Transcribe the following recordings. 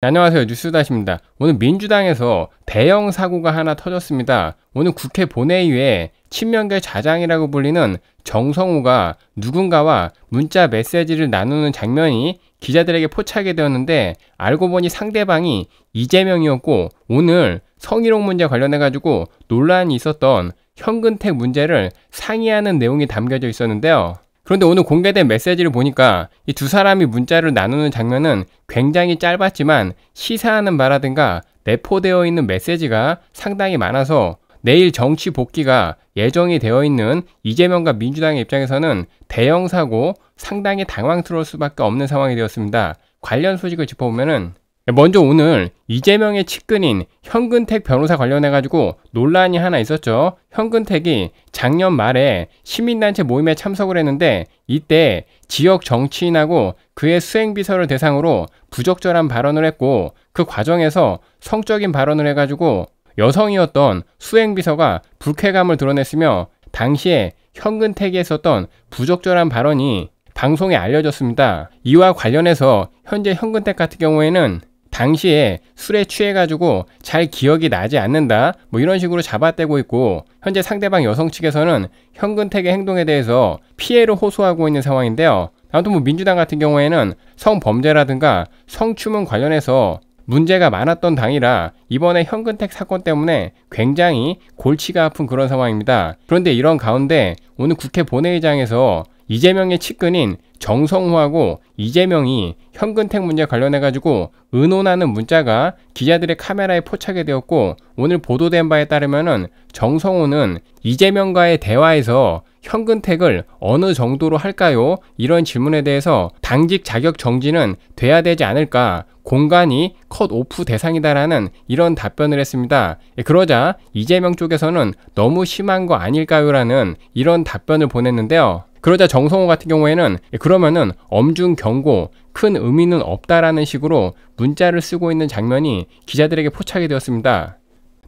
네, 안녕하세요. 뉴스다십니다. 오늘 민주당에서 대형 사고가 하나 터졌습니다. 오늘 국회 본회의에 친명계 좌장이라고 불리는 정성우가 누군가와 문자 메시지를 나누는 장면이 기자들에게 포착이 되었는데 알고 보니 상대방이 이재명이었고 오늘 성희롱 문제 관련해가지고 논란이 있었던 현근택 문제를 상의하는 내용이 담겨져 있었는데요. 그런데 오늘 공개된 메시지를 보니까 이 두 사람이 문자를 나누는 장면은 굉장히 짧았지만 시사하는 바라든가 내포되어 있는 메시지가 상당히 많아서 내일 정치 복귀가 예정이 되어 있는 이재명과 민주당의 입장에서는 대형 사고 상당히 당황스러울 수밖에 없는 상황이 되었습니다. 관련 소식을 짚어보면은 네, 먼저 오늘 이재명의 측근인 현근택 변호사 관련해가지고 논란이 하나 있었죠. 현근택이 작년 말에 시민단체 모임에 참석을 했는데 이때 지역 정치인하고 그의 수행비서를 대상으로 부적절한 발언을 했고 그 과정에서 성적인 발언을 해가지고 여성이었던 수행비서가 불쾌감을 드러냈으며 당시에 현근택이 했었던 부적절한 발언이 방송에 알려졌습니다. 이와 관련해서 현재 현근택 같은 경우에는 당시에 술에 취해가지고 잘 기억이 나지 않는다 뭐 이런 식으로 잡아떼고 있고 현재 상대방 여성 측에서는 현근택의 행동에 대해서 피해를 호소하고 있는 상황인데요. 아무튼 뭐 민주당 같은 경우에는 성범죄라든가 성추문 관련해서 문제가 많았던 당이라 이번에 현근택 사건 때문에 굉장히 골치가 아픈 그런 상황입니다. 그런데 이런 가운데 오늘 국회 본회의장에서 이재명의 측근인 정성호하고 이재명이 현근택 문제 관련해가지고 의논하는 문자가 기자들의 카메라에 포착이 되었고 오늘 보도된 바에 따르면 정성호는 이재명과의 대화에서 현근택을 어느 정도로 할까요? 이런 질문에 대해서 당직 자격 정지는 돼야 되지 않을까? 공간이 컷 오프 대상이다라는 이런 답변을 했습니다. 예, 그러자 이재명 쪽에서는 너무 심한 거 아닐까요? 라는 이런 답변을 보냈는데요. 그러자 정성호 같은 경우에는 그러면은 엄중 경고 큰 의미는 없다라는 식으로 문자를 쓰고 있는 장면이 기자들에게 포착이 되었습니다.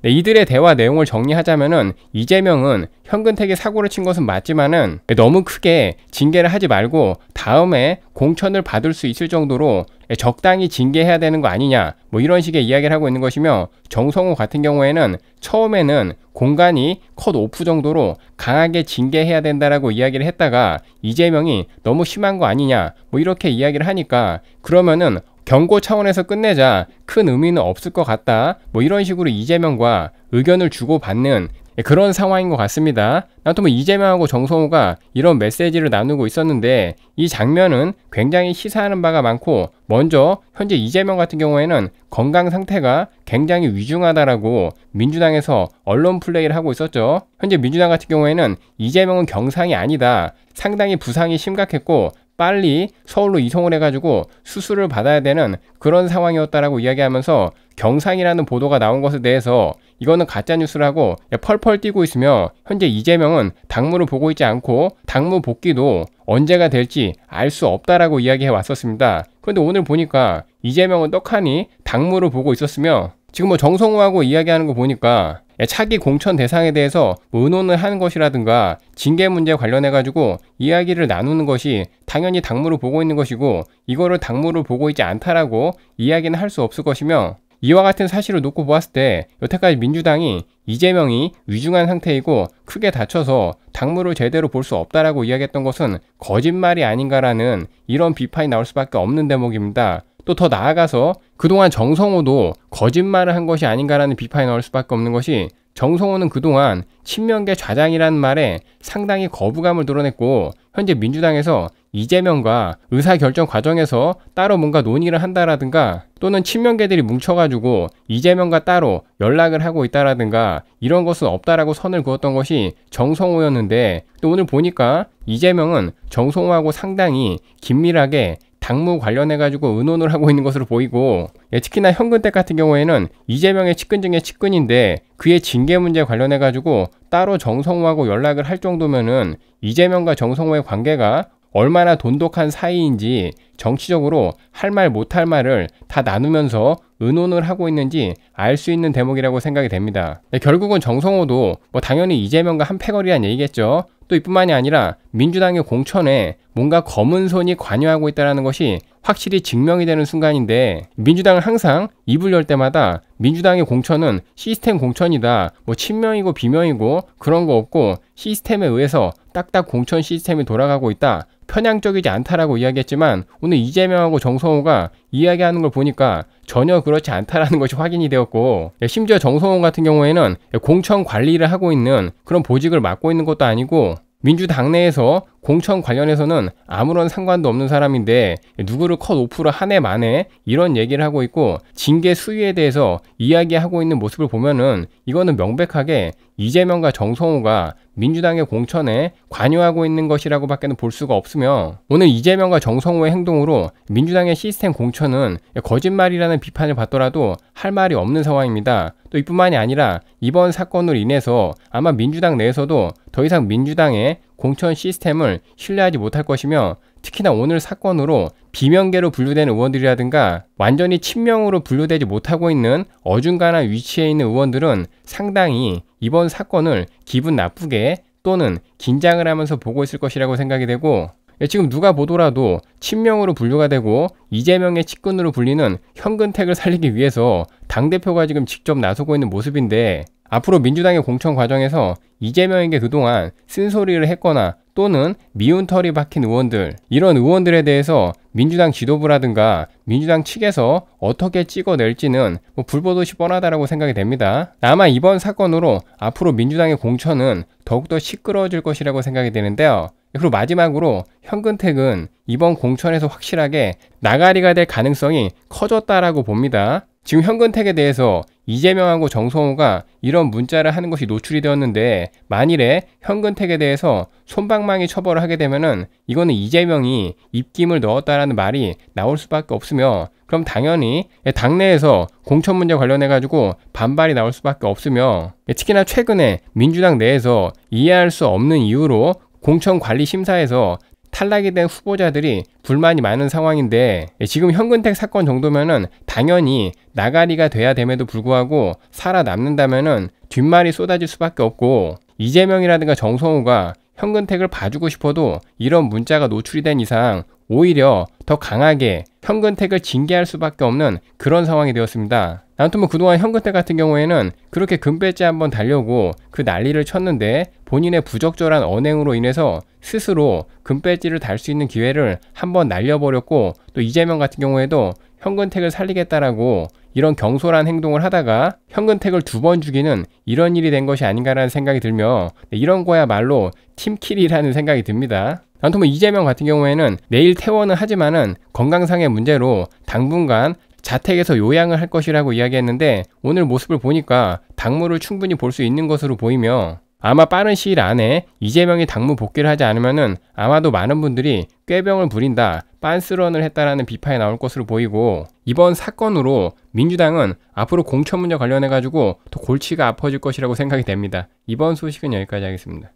네, 이들의 대화 내용을 정리하자면은 이재명은 현근택이 사고를 친 것은 맞지만은 네, 너무 크게 징계를 하지 말고 다음에 공천을 받을 수 있을 정도로 네, 적당히 징계해야 되는 거 아니냐 뭐 이런 식의 이야기를 하고 있는 것이며 정성호 같은 경우에는 처음에는 공간이 컷 오프 정도로 강하게 징계해야 된다라고 이야기를 했다가 이재명이 너무 심한 거 아니냐 뭐 이렇게 이야기를 하니까 그러면은 경고 차원에서 끝내자 큰 의미는 없을 것 같다 뭐 이런 식으로 이재명과 의견을 주고받는 그런 상황인 것 같습니다. 나도 뭐 이재명하고 정성호가 이런 메시지를 나누고 있었는데 이 장면은 굉장히 시사하는 바가 많고 먼저 현재 이재명 같은 경우에는 건강 상태가 굉장히 위중하다라고 민주당에서 언론 플레이를 하고 있었죠. 현재 민주당 같은 경우에는 이재명은 경상이 아니다. 상당히 부상이 심각했고 빨리 서울로 이송을 해가지고 수술을 받아야 되는 그런 상황이었다라고 이야기하면서 경상이라는 보도가 나온 것에 대해서 이거는 가짜뉴스라고 펄펄 뛰고 있으며 현재 이재명은 당무를 보고 있지 않고 당무 복귀도 언제가 될지 알 수 없다라고 이야기해 왔었습니다. 그런데 오늘 보니까 이재명은 떡하니 당무를 보고 있었으며 지금 뭐 정성호하고 이야기하는 거 보니까 예, 차기 공천 대상에 대해서 뭐 의논을 하는 것이라든가 징계 문제 관련해 가지고 이야기를 나누는 것이 당연히 당무를 보고 있는 것이고 이거를 당무를 보고 있지 않다라고 이야기는 할 수 없을 것이며 이와 같은 사실을 놓고 보았을 때 여태까지 민주당이 이재명이 위중한 상태이고 크게 다쳐서 당무를 제대로 볼 수 없다라고 이야기했던 것은 거짓말이 아닌가라는 이런 비판이 나올 수밖에 없는 대목입니다. 또더 나아가서 그동안 정성호도 거짓말을 한 것이 아닌가라는 비판이 나올 수밖에 없는 것이 정성호는 그동안 친명계 좌장이라는 말에 상당히 거부감을 드러냈고 현재 민주당에서 이재명과 의사결정 과정에서 따로 뭔가 논의를 한다라든가 또는 친명계들이 뭉쳐가지고 이재명과 따로 연락을 하고 있다라든가 이런 것은 없다라고 선을 그었던 것이 정성호였는데 또 오늘 보니까 이재명은 정성호하고 상당히 긴밀하게 장무 관련해 가지고 의논을 하고 있는 것으로 보이고 예, 특히나 현근택 같은 경우에는 이재명의 측근 중에 측근인데 그의 징계 문제 관련해 가지고 따로 정성호하고 연락을 할 정도면은 이재명과 정성호의 관계가 얼마나 돈독한 사이인지 정치적으로 할 말 못할 말을 다 나누면서 의논을 하고 있는지 알 수 있는 대목이라고 생각이 됩니다. 네, 결국은 정성호도 뭐 당연히 이재명과 한 패거리란 얘기겠죠. 또 이뿐만이 아니라 민주당의 공천에 뭔가 검은 손이 관여하고 있다는 것이 확실히 증명이 되는 순간인데 민주당은 항상 입을 열 때마다 민주당의 공천은 시스템 공천이다 뭐 친명이고 비명이고 그런 거 없고 시스템에 의해서 딱딱 공천 시스템이 돌아가고 있다 편향적이지 않다라고 이야기했지만 오늘 이재명하고 정성호가 이야기하는 걸 보니까 전혀 그렇지 않다라는 것이 확인이 되었고 예, 심지어 정성호 같은 경우에는 공천 관리를 하고 있는 그런 보직을 맡고 있는 것도 아니고 민주당 내에서 공천 관련해서는 아무런 상관도 없는 사람인데 누구를 컷오프로한해 만에 이런 얘기를 하고 있고 징계 수위에 대해서 이야기하고 있는 모습을 보면은 이거는 명백하게 이재명과 정성호가 민주당의 공천에 관여하고 있는 것이라고 밖에는 볼 수가 없으며 오늘 이재명과 정성호의 행동으로 민주당의 시스템 공천은 거짓말이라는 비판을 받더라도 할 말이 없는 상황입니다. 또 이뿐만이 아니라 이번 사건으로 인해서 아마 민주당 내에서도 더 이상 민주당의 공천 시스템을 신뢰하지 못할 것이며 특히나 오늘 사건으로 비명계로 분류되는 의원들이라든가 완전히 친명으로 분류되지 못하고 있는 어중간한 위치에 있는 의원들은 상당히 이번 사건을 기분 나쁘게 또는 긴장을 하면서 보고 있을 것이라고 생각이 되고 예, 지금 누가 보더라도 친명으로 분류가 되고 이재명의 측근으로 불리는 현근택을 살리기 위해서 당대표가 지금 직접 나서고 있는 모습인데 앞으로 민주당의 공천 과정에서 이재명에게 그동안 쓴소리를 했거나 또는 미운 털이 박힌 의원들 이런 의원들에 대해서 민주당 지도부라든가 민주당 측에서 어떻게 찍어낼지는 뭐 불보듯이 뻔하다라고 생각이 됩니다. 아마 이번 사건으로 앞으로 민주당의 공천은 더욱더 시끄러워질 것이라고 생각이 되는데요. 그리고 마지막으로 현근택은 이번 공천에서 확실하게 나가리가 될 가능성이 커졌다라고 봅니다. 지금 현근택에 대해서 이재명하고 정성호가 이런 문자를 하는 것이 노출이 되었는데 만일에 현근택에 대해서 손방망이 처벌을 하게 되면은 이거는 이재명이 입김을 넣었다라는 말이 나올 수밖에 없으며 그럼 당연히 당내에서 공천 문제 관련해 가지고 반발이 나올 수밖에 없으며 특히나 최근에 민주당 내에서 이해할 수 없는 이유로 공천관리심사에서 탈락이 된 후보자들이 불만이 많은 상황인데 예, 지금 현근택 사건 정도면은 당연히 나가리가 돼야 됨에도 불구하고 살아남는다면은 뒷말이 쏟아질 수밖에 없고 이재명이라든가 정성우가 현근택을 봐주고 싶어도 이런 문자가 노출이 된 이상 오히려 더 강하게 현근택을 징계할 수밖에 없는 그런 상황이 되었습니다. 아무튼 뭐 그동안 현근택 같은 경우에는 그렇게 금배지 한번 달려고 그 난리를 쳤는데 본인의 부적절한 언행으로 인해서 스스로 금배지를 달 수 있는 기회를 한번 날려버렸고 또 이재명 같은 경우에도 현근택을 살리겠다라고 이런 경솔한 행동을 하다가 현근택을 두 번 죽이는 이런 일이 된 것이 아닌가라는 생각이 들며 네, 이런 거야말로 팀킬이라는 생각이 듭니다. 아무튼 뭐 이재명 같은 경우에는 내일 퇴원은 하지만은 건강상의 문제로 당분간 자택에서 요양을 할 것이라고 이야기했는데 오늘 모습을 보니까 당무를 충분히 볼 수 있는 것으로 보이며 아마 빠른 시일 안에 이재명이 당무 복귀를 하지 않으면은 아마도 많은 분들이 꾀병을 부린다 빤스런을 했다라는 비판이 나올 것으로 보이고 이번 사건으로 민주당은 앞으로 공천 문제 관련해 가지고 더 골치가 아파질 것이라고 생각이 됩니다. 이번 소식은 여기까지 하겠습니다.